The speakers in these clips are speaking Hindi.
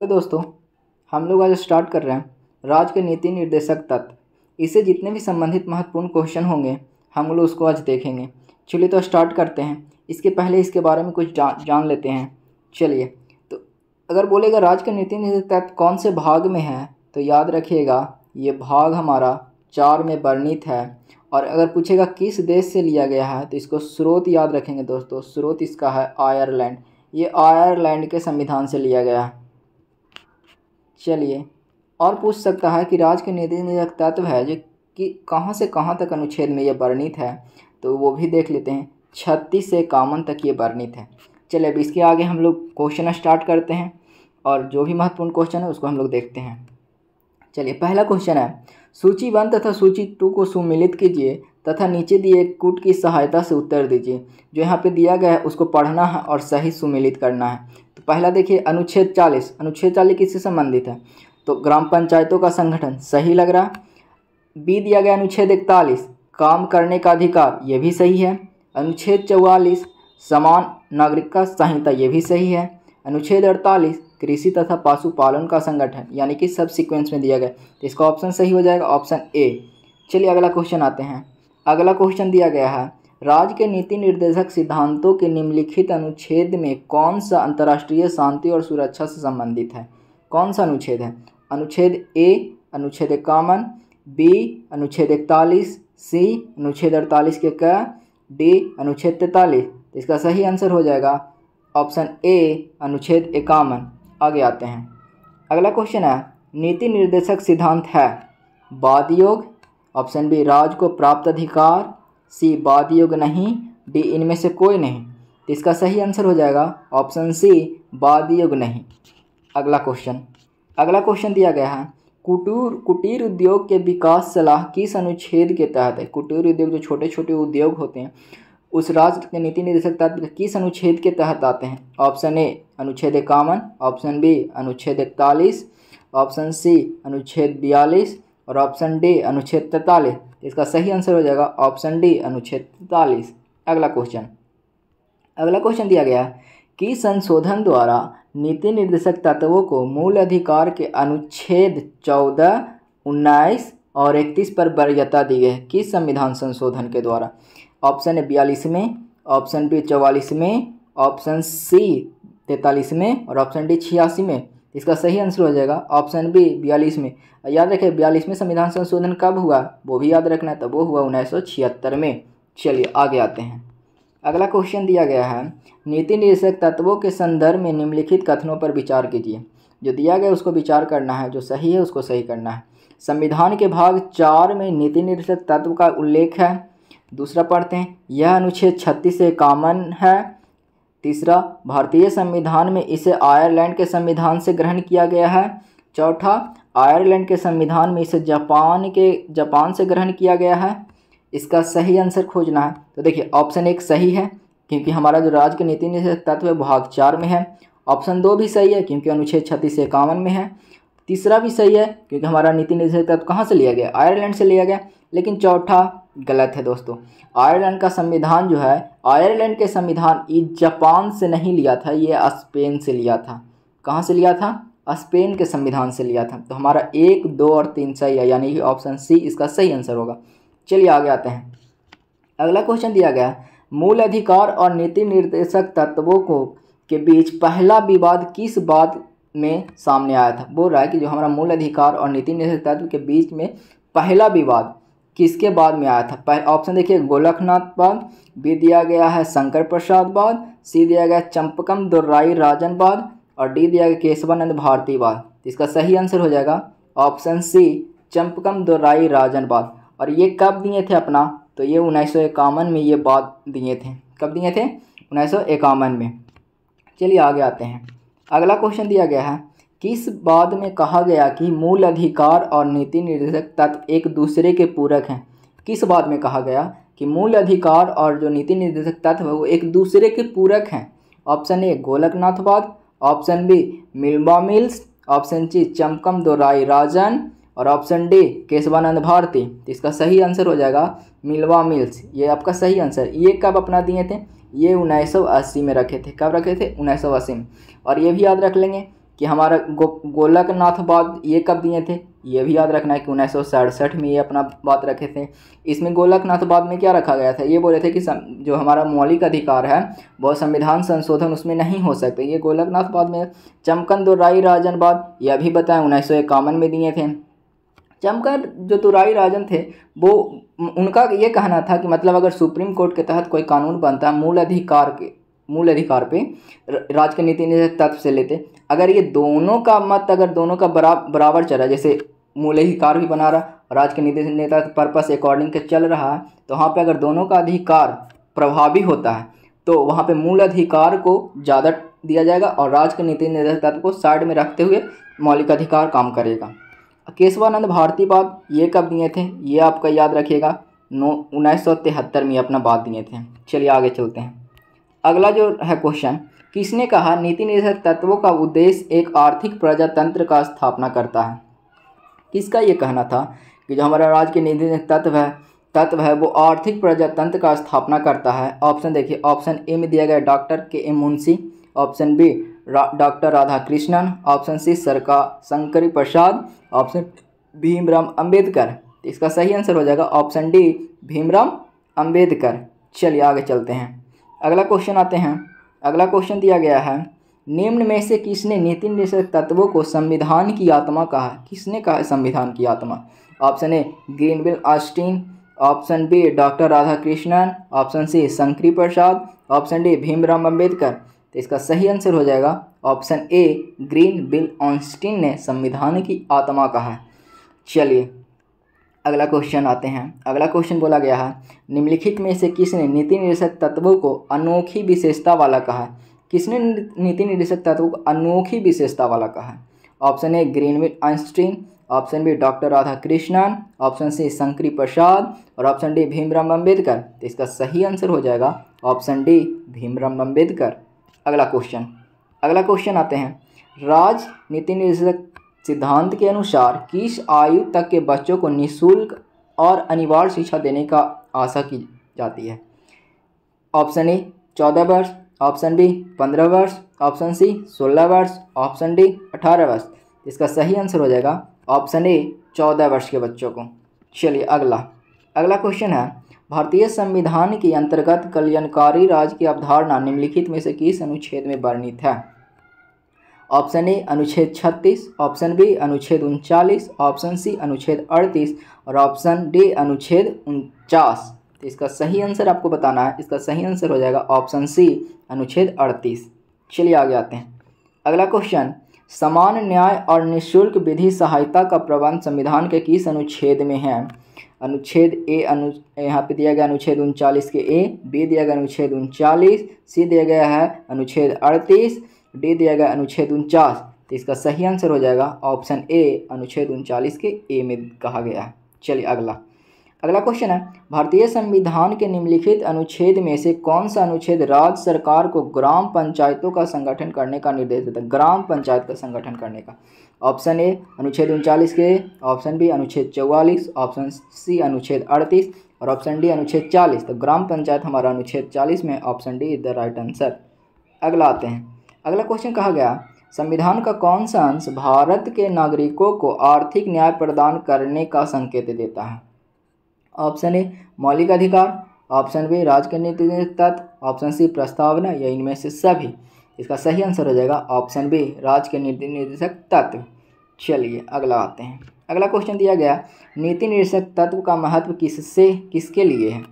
तो दोस्तों हम लोग आज स्टार्ट कर रहे हैं राज्य के नीति निर्देशक तत्व इससे जितने भी संबंधित महत्वपूर्ण क्वेश्चन होंगे हम लोग उसको आज देखेंगे चलिए तो स्टार्ट करते हैं इसके पहले इसके बारे में कुछ जा, जान लेते हैं चलिए तो अगर बोलेगा राज्य के नीति निर्देशक तत्व कौन से भाग में है तो याद रखिएगा ये भाग हमारा चार में वर्णित है और अगर पूछेगा किस देश से लिया गया है तो इसको स्रोत याद रखेंगे दोस्तों स्रोत इसका है आयरलैंड ये आयरलैंड के संविधान से लिया गया है चलिए और पूछ सकता है कि राज्य के नीति निधक तत्व है जो कि कहाँ से कहाँ तक अनुच्छेद में ये वर्णित है तो वो भी देख लेते हैं छत्तीस से इक्यावन तक ये वर्णित है चलिए अब इसके आगे हम लोग क्वेश्चन स्टार्ट करते हैं और जो भी महत्वपूर्ण क्वेश्चन है उसको हम लोग देखते हैं चलिए पहला क्वेश्चन है सूची वन तथा सूची टू को सुमिलित कीजिए तथा नीचे दिए कूट की सहायता से उत्तर दीजिए जो यहाँ पे दिया गया है उसको पढ़ना है और सही सुमिलित करना है तो पहला देखिए अनुच्छेद चालीस अनुच्छेद चालीस किससे संबंधित है तो ग्राम पंचायतों का संगठन सही लग रहा बी दिया गया अनुच्छेद इकतालीस काम करने का अधिकार ये भी सही है अनुच्छेद चौवालीस समान नागरिकता संहिता ये भी सही है अनुच्छेद अड़तालीस कृषि तथा पशुपालन का संगठन यानी कि सब सिक्वेंस में दिया गया तो इसका ऑप्शन सही हो जाएगा ऑप्शन ए चलिए अगला क्वेश्चन आते हैं अगला क्वेश्चन दिया गया है राज्य के नीति निर्देशक सिद्धांतों के निम्नलिखित अनुच्छेद में कौन सा अंतर्राष्ट्रीय शांति और सुरक्षा से संबंधित है कौन सा अनुच्छेद है अनुच्छेद ए अनुच्छेद इक्यावन बी अनुच्छेद इकतालीस सी अनुच्छेद अड़तालीस के क डी अनुच्छेद तैतालीस तो इसका सही आंसर हो जाएगा ऑप्शन ए अनुच्छेद इक्यावन आगे आते हैं अगला क्वेश्चन है नीति निर्देशक सिद्धांत है वाद योग ऑप्शन बी राज को प्राप्त अधिकार सी बाद युग नहीं डी इनमें से कोई नहीं तो इसका सही आंसर हो जाएगा ऑप्शन सी बाद युग नहीं अगला क्वेश्चन अगला क्वेश्चन दिया गया है कुटीर कुटीर उद्योग के विकास सलाह किस अनुच्छेद के तहत है कुटीर उद्योग जो छोटे छोटे उद्योग होते हैं उस राष्ट्र के नीति निर्देशक तत्व किस अनुच्छेद के तहत आते हैं ऑप्शन ए अनुच्छेद इक्यावन ऑप्शन बी अनुच्छेद इकतालीस ऑप्शन सी अनुच्छेद बयालीस और ऑप्शन डी अनुच्छेद तैतालीस इसका सही आंसर हो जाएगा ऑप्शन डी अनुच्छेद तैतालीस अगला क्वेश्चन अगला क्वेश्चन दिया गया कि संशोधन द्वारा नीति निर्देशक तत्वों को मूल अधिकार के अनुच्छेद चौदह उन्नीस और इकतीस पर वर्यता दी गई किस संविधान संशोधन के द्वारा ऑप्शन ए बयालीस में ऑप्शन बी चौवालीस में ऑप्शन सी तैंतालीस में और ऑप्शन डी छियासी में इसका सही आंसर हो जाएगा ऑप्शन बी बयालीस में याद रखें बयालीस में संविधान संशोधन कब हुआ वो भी याद रखना है तो वो हुआ उन्नीस में चलिए आगे आते हैं अगला क्वेश्चन दिया गया है नीति निर्देशक तत्वों के संदर्भ में निम्नलिखित कथनों पर विचार कीजिए जो दिया गया उसको विचार करना है जो सही है उसको सही करना है संविधान के भाग चार में नीति निर्देशक तत्व का उल्लेख है दूसरा पढ़ते हैं यह अनुच्छेद छत्तीस से कॉमन है तीसरा भारतीय संविधान में इसे आयरलैंड के संविधान से ग्रहण किया गया है चौथा आयरलैंड के संविधान में इसे जापान के जापान से ग्रहण किया गया है इसका सही आंसर खोजना है तो देखिए ऑप्शन एक सही है क्योंकि हमारा जो राज्य के नीति निषेध तत्व भाग चार में है ऑप्शन दो भी सही है क्योंकि अनुच्छेद छत्तीस इक्यावन में है तीसरा भी सही है क्योंकि हमारा नीति निर्देश तत्व कहाँ से लिया गया आयरलैंड से लिया गया लेकिन चौथा गलत है दोस्तों आयरलैंड का संविधान जो है आयरलैंड के संविधान ये जापान से नहीं लिया था ये स्पेन से लिया था कहाँ से लिया था स्पेन के संविधान से लिया था तो हमारा एक दो और तीन सही है यानी कि ऑप्शन सी इसका सही आंसर होगा चलिए आगे आते हैं अगला क्वेश्चन दिया गया मूल अधिकार और नीति निर्देशक तत्वों को के बीच पहला विवाद किस बात में सामने आया था बोल रहा है कि जो हमारा मूल अधिकार और नीति निर्देशक तत्व के बीच में पहला विवाद किसके बाद में आया था पहले ऑप्शन देखिए गोलखनाथ बाद बी दिया गया है शंकर प्रसाद बाद सी दिया गया चंपकम दुर्राई राजन बाद और डी दिया गया केशवानंद भारती बाद इसका सही आंसर हो जाएगा ऑप्शन सी चंपकम दुर्राई राजन बाद और ये कब दिए थे अपना तो ये उन्नीस में ये बाद दिए थे कब दिए थे उन्नीस में चलिए आगे आते हैं अगला क्वेश्चन दिया गया है किस बाद में कहा गया कि मूल अधिकार और नीति निर्देशक तत्व एक दूसरे के पूरक हैं किस बाद में कहा गया कि मूल अधिकार और जो नीति निर्देशक तत्व है वो एक दूसरे के पूरक हैं ऑप्शन ए गोलकनाथवाद ऑप्शन बी मिल्बा Mills option C Champakam Dorairajan और ऑप्शन डी केशवानंद भारती तो इसका सही आंसर हो जाएगा मिलवा मिल्स ये आपका सही आंसर ये कब अपना दिए थे ये 1980 में रखे थे कब रखे थे 1980 में और ये भी याद रख लेंगे कि हमारा गो गोलकनाथ बाग ये कब दिए थे ये भी याद रखना है कि उन्नीस में ये अपना बात रखे थे इसमें गोलकनाथ बाग में क्या रखा गया था ये बोले थे कि सम, जो हमारा मौलिक अधिकार है वह संविधान संशोधन उसमें नहीं हो सकते ये गोलकनाथ बाग में चमकन दुराई राजन बाग यह भी बताएं उन्नीस में दिए थे जमकर जो तुराई राजन थे वो उनका ये कहना था कि मतलब अगर सुप्रीम कोर्ट के तहत कोई कानून बनता है मूल अधिकार के मूल अधिकार पे राज नीति तीन तत्व से लेते अगर ये दोनों का मत अगर दोनों का बरा, बराबर चल रहा है जैसे मूल अधिकार भी बना रहा राज्य राज के नीति नेता पर्पस अकॉर्डिंग के चल रहा है तो वहाँ पर अगर दोनों का अधिकार प्रभावी होता है तो वहाँ पर मूल अधिकार को ज़्यादा दिया जाएगा और राज के नीति तत्व को साइड में रखते हुए मौलिक अधिकार काम करेगा केशवानंद भारती बाग ये कब दिए थे ये आपका याद रखिएगा नौ उन्नीस में अपना बात दिए थे चलिए आगे चलते हैं अगला जो है क्वेश्चन किसने कहा नीति निर्धारक तत्वों का उद्देश्य एक आर्थिक प्रजातंत्र का स्थापना करता है किसका ये कहना था कि जो हमारा राज्य के नीति तत्व है तत्व है वो आर्थिक प्रजातंत्र का स्थापना करता है ऑप्शन देखिए ऑप्शन ए में दिया गया doctor K M Munshi option B doctor Radhakrishnan option C सरका शंकरी प्रसाद ऑप्शन भीमराम अंबेडकर इसका सही आंसर हो जाएगा ऑप्शन डी भीमराम अंबेडकर चलिए आगे चलते हैं अगला क्वेश्चन आते हैं अगला क्वेश्चन दिया गया है निम्न में से किसने नीति निर्देशक तत्वों को संविधान की आत्मा कहा किसने कहा संविधान की आत्मा option A Granville Austin option B doctor Radhakrishnan option C Shankari Prasad option D Bhimrao Ambedkar तो इसका सही आंसर हो जाएगा option A Granville Austin ने संविधान की आत्मा कहा है चलिए अगला क्वेश्चन आते हैं अगला क्वेश्चन बोला गया है निम्नलिखित में से किसने नीति निर्देशक तत्वों को अनोखी विशेषता वाला कहा है किसने नीति निर्देशक तत्वों को अनोखी विशेषता वाला कहा है option A Granville Einstein option B doctor Radhakrishnan option C Shankari Prasad और ऑप्शन डी राम अम्बेडकर तो इसका सही आंसर हो जाएगा ऑप्शन डी राम अम्बेडकर अगला क्वेश्चन अगला क्वेश्चन आते हैं राज नीति निर्देशक सिद्धांत के अनुसार किस आयु तक के बच्चों को निःशुल्क और अनिवार्य शिक्षा देने का आशा की जाती है ऑप्शन ए चौदह वर्ष ऑप्शन बी पंद्रह वर्ष ऑप्शन सी सोलह वर्ष ऑप्शन डी अठारह वर्ष इसका सही आंसर हो जाएगा ऑप्शन ए चौदह वर्ष के बच्चों को चलिए अगला अगला क्वेश्चन है भारतीय संविधान के अंतर्गत कल्याणकारी राज्य की अवधारणा निम्नलिखित में से किस अनुच्छेद में वर्णित है ऑप्शन ए अनुच्छेद 36 ऑप्शन बी अनुच्छेद उनचालीस ऑप्शन सी अनुच्छेद 38 और ऑप्शन डी अनुच्छेद उनचास तो इसका सही आंसर आपको बताना है इसका सही आंसर हो जाएगा ऑप्शन सी अनुच्छेद 38 चलिए आगे आते हैं अगला क्वेश्चन समान न्याय और निःशुल्क विधि सहायता का प्रबंध संविधान के किस अनुच्छेद में है अनुच्छेद ए अनु यहाँ पे दिया गया अनुच्छेद उनचालीस के ए बी दिया गया अनुच्छेद उनचालीस सी दिया गया है अनुच्छेद अड़तीस डी दिया गया अनुच्छेद उनचास तो इसका सही आंसर हो जाएगा ऑप्शन ए अनुच्छेद उनचालीस के ए में कहा गया है चलिए अगला अगला क्वेश्चन है भारतीय संविधान के निम्नलिखित अनुच्छेद में से कौन सा अनुच्छेद राज्य सरकार को ग्राम पंचायतों का संगठन करने का निर्देश देता है ग्राम पंचायत का संगठन करने का ऑप्शन ए अनुच्छेद उनचालीस के ऑप्शन बी अनुच्छेद चौवालीस ऑप्शन सी अनुच्छेद अड़तीस और ऑप्शन डी अनुच्छेद चालीस तो ग्राम पंचायत हमारा अनुच्छेद चालीस में option D is the right answer अगला आते हैं अगला क्वेश्चन कहा गया संविधान का कौन सा अंश भारत के नागरिकों को आर्थिक न्याय प्रदान करने का संकेत देता है ऑप्शन ए मौलिक अधिकार ऑप्शन बी राजनीतिक तत्व ऑप्शन सी प्रस्तावना या इनमें से सभी इसका सही आंसर हो जाएगा ऑप्शन बी राज्य के नीति निर्देशक तत्व चलिए अगला आते हैं अगला क्वेश्चन दिया गया नीति निर्देशक तत्व का महत्व किससे किसके लिए है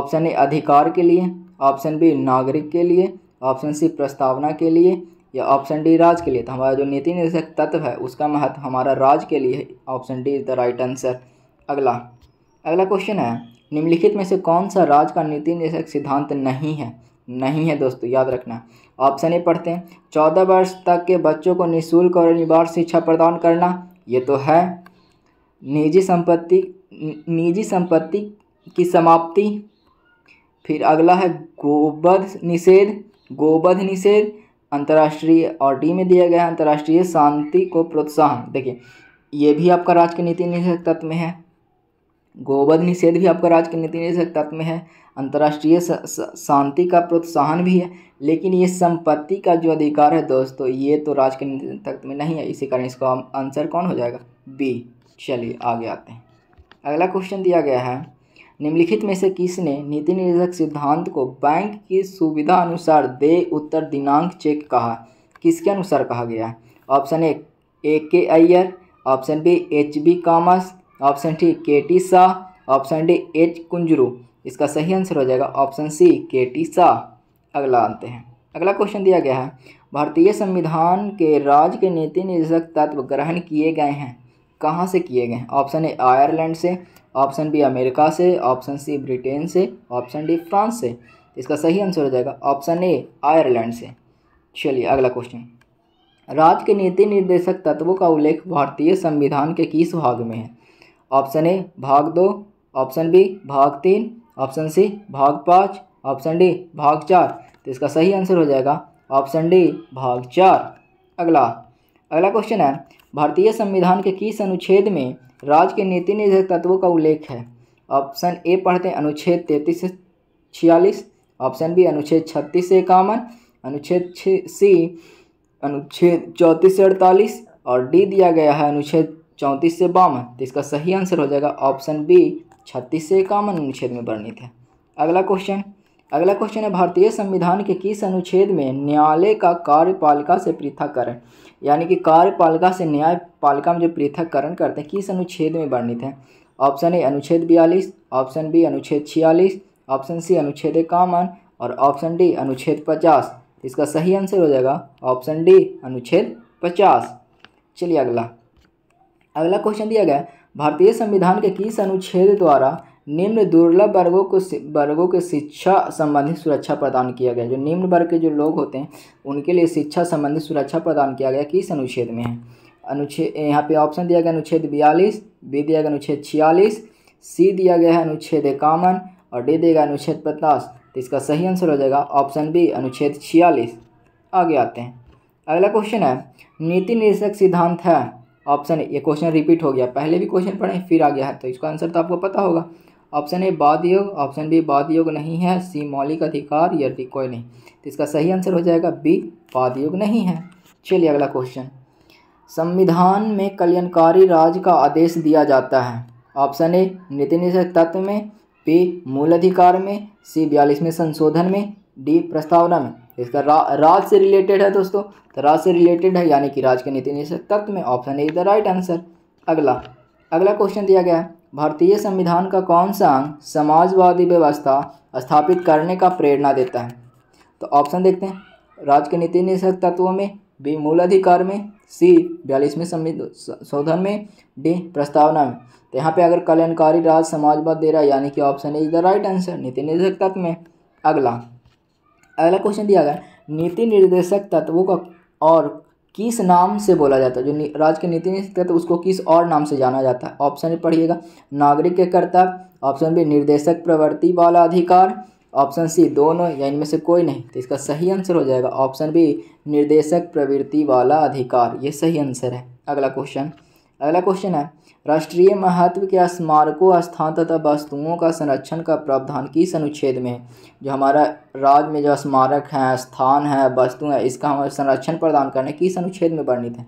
ऑप्शन ए अधिकार के लिए ऑप्शन बी नागरिक के लिए ऑप्शन सी प्रस्तावना के लिए या ऑप्शन डी राज के लिए तो हमारा जो नीति निर्देशक तत्व है उसका महत्व हमारा राज के लिए option D is the right answer अगला अगला क्वेश्चन है निम्नलिखित में से कौन सा राज का नीति निर्देशक सिद्धांत नहीं है नहीं है दोस्तों याद रखना ऑप्शन ए पढ़ते हैं चौदह वर्ष तक के बच्चों को निःशुल्क और अनिवार्य शिक्षा प्रदान करना ये तो है निजी संपत्ति निजी संपत्ति की समाप्ति फिर अगला है गोबध निषेध गोबध निषेध अंतर्राष्ट्रीय और डी में दिया गया है अंतर्राष्ट्रीय शांति को प्रोत्साहन देखिए ये भी आपका राज्य के नीति निषेध तत्व में है गोबध निषेध भी आपका राज्य के नीति निषेध तत्व में है अंतर्राष्ट्रीय शांति का प्रोत्साहन भी है लेकिन ये संपत्ति का जो अधिकार है दोस्तों ये तो राज्य के नीति तत्व में नहीं है इसी कारण इसका आंसर कौन हो जाएगा बी चलिए आगे आते हैं अगला क्वेश्चन दिया गया है निम्नलिखित में से किसने नीति निर्देशक सिद्धांत को बैंक की सुविधा अनुसार दे उत्तर दिनांक चेक कहा किसके अनुसार कहा गया option A A K Ayyar option B H B कॉमर्स option T K T Shah option D H Kunzru इसका सही आंसर हो जाएगा ऑप्शन सी के टी शाह अगला आते हैं अगला क्वेश्चन दिया गया है भारतीय संविधान के राज्य के नीति निर्देशक तत्व ग्रहण किए गए हैं कहाँ से किए गए हैं ऑप्शन ए आयरलैंड से ऑप्शन बी अमेरिका से ऑप्शन सी ब्रिटेन से ऑप्शन डी फ्रांस से इसका सही आंसर हो जाएगा ऑप्शन ए आयरलैंड से चलिए अगला क्वेश्चन राज्य के नीति निर्देशक तत्वों का उल्लेख भारतीय संविधान के किस भाग में है ऑप्शन ए भाग दो ऑप्शन बी भाग तीन ऑप्शन सी भाग पाँच ऑप्शन डी भाग चार तो इसका सही आंसर हो जाएगा ऑप्शन डी भाग चार अगला अगला क्वेश्चन है भारतीय संविधान के किस अनुच्छेद में राज्य के नीति निर्धारक तत्वों का उल्लेख है ऑप्शन ए पढ़ते हैं अनुच्छेद तैंतीस से छियालीस ऑप्शन बी अनुच्छेद छत्तीस से इक्यावन अनुच्छेद सी अनुच्छेद चौंतीस से अड़तालीस और डी दिया गया है अनुच्छेद चौंतीस से बावन तो इसका सही आंसर हो जाएगा ऑप्शन बी छत्तीस से इक्यावन अनुच्छेद में वर्णित है अगला क्वेश्चन अगला क्वेश्चन है भारतीय संविधान के किस अनुच्छेद में न्यायालय का कार्यपालिका से पृथककरण यानी कि कार्यपालिका से न्यायपालिका में जो पृथककरण करते हैं किस अनुच्छेद में वर्णित है ऑप्शन ए अनुच्छेद बयालीस ऑप्शन बी अनुच्छेद छियालीस ऑप्शन सी अनुच्छेद कामन और ऑप्शन डी अनुच्छेद पचास इसका सही आंसर हो जाएगा ऑप्शन डी अनुच्छेद पचास चलिए अगला अगला क्वेश्चन दिया गया भारतीय संविधान के किस अनुच्छेद द्वारा निम्न दुर्लभ वर्गों को वर्गों के शिक्षा संबंधी सुरक्षा प्रदान किया गया जो निम्न वर्ग के जो लोग होते हैं उनके लिए शिक्षा संबंधी सुरक्षा प्रदान किया गया किस अनुच्छेद में है अनुच्छेद यहाँ पे ऑप्शन दिया गया अनुच्छेद बयालीस बी दिया गया अनुच्छेद छियालीस सी दिया गया है अनुच्छेद इक्यावन और डी दिया गया अनुच्छेद पचास तो इसका सही आंसर हो जाएगा ऑप्शन बी अनुच्छेद छियालीस आगे आते हैं अगला क्वेश्चन है नीति निर्देशक सिद्धांत है ऑप्शन ये क्वेश्चन रिपीट हो गया पहले भी क्वेश्चन पढ़े फिर आ गया है तो इसका आंसर तो आपको पता होगा ऑप्शन ए बाद योग ऑप्शन बी बाद योग नहीं है सी मौलिक अधिकार या डी कोई नहीं तो इसका सही आंसर हो जाएगा बी बाद योग नहीं है चलिए अगला क्वेश्चन संविधान में कल्याणकारी राज का आदेश दिया जाता है ऑप्शन ए नीति निषेध तत्व में बी मूल अधिकार में सी बयालीसवें संशोधन में डी प्रस्तावना में इसका रा, राज से रिलेटेड है दोस्तों तो राज से रिलेटेड है यानी कि राज के नीति निषेध तत्व में option A is the right answer अगला अगला क्वेश्चन दिया गया है भारतीय संविधान का कौन सा अंग समाजवादी व्यवस्था स्थापित करने का प्रेरणा देता है तो ऑप्शन देखते हैं राज्य के नीति निषेध तत्वों में बी मूल अधिकार में सी बयालीसवें संशोधन में डी प्रस्तावना में तो यहाँ पे अगर कल्याणकारी राज समाजवाद दे रहा है यानी कि option is the right answer नीति निर्देशक तत्व में अगला अगला क्वेश्चन दिया गया नीति निर्देशक तत्वों का और किस नाम से बोला जाता है जो राज्य के नीति निषेध तो उसको किस और नाम से जाना जाता है ऑप्शन पढ़िएगा नागरिक के कर्तव्य ऑप्शन बी निर्देशक प्रवृत्ति वाला अधिकार ऑप्शन सी दोनों या इनमें से कोई नहीं तो इसका सही आंसर हो जाएगा ऑप्शन बी निर्देशक प्रवृत्ति वाला अधिकार ये सही आंसर है अगला क्वेश्चन अगला क्वेश्चन है राष्ट्रीय महत्व के स्मारकों स्थान तथा वस्तुओं का संरक्षण का प्रावधान किस अनुच्छेद में जो हमारा राज्य में जो स्मारक हैं स्थान है वस्तु है इसका हमें संरक्षण प्रदान करने किस अनुच्छेद में वर्णित है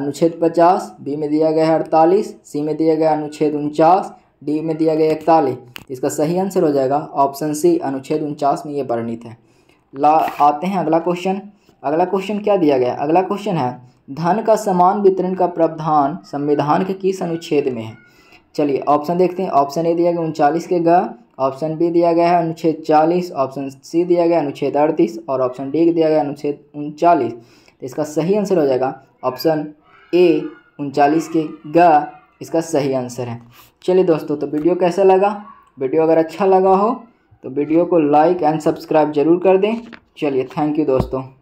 अनुच्छेद पचास बी में दिया गया है अड़तालीस सी में दिया गया अनुच्छेद उनचास डी में दिया गया इकतालीस इसका सही आंसर हो जाएगा ऑप्शन सी अनुच्छेद उनचास में ये वर्णित है ला आते हैं अगला क्वेश्चन अगला क्वेश्चन क्या दिया गया अगला क्वेश्चन है धन का समान वितरण का प्रावधान संविधान के किस अनुच्छेद में है चलिए ऑप्शन देखते हैं ऑप्शन ए दिया गया उनचालीस के ग ऑप्शन बी दिया गया है अनुच्छेद चालीस ऑप्शन सी दिया गया अनुच्छेद अड़तीस और ऑप्शन डी दिया गया अनुच्छेद उनचालीस तो इसका सही आंसर हो जाएगा ऑप्शन ए उनचालीस के ग इसका सही आंसर है चलिए दोस्तों तो वीडियो कैसा लगा वीडियो अगर अच्छा लगा हो तो वीडियो को लाइक एंड सब्सक्राइब जरूर कर दें चलिए थैंक यू दोस्तों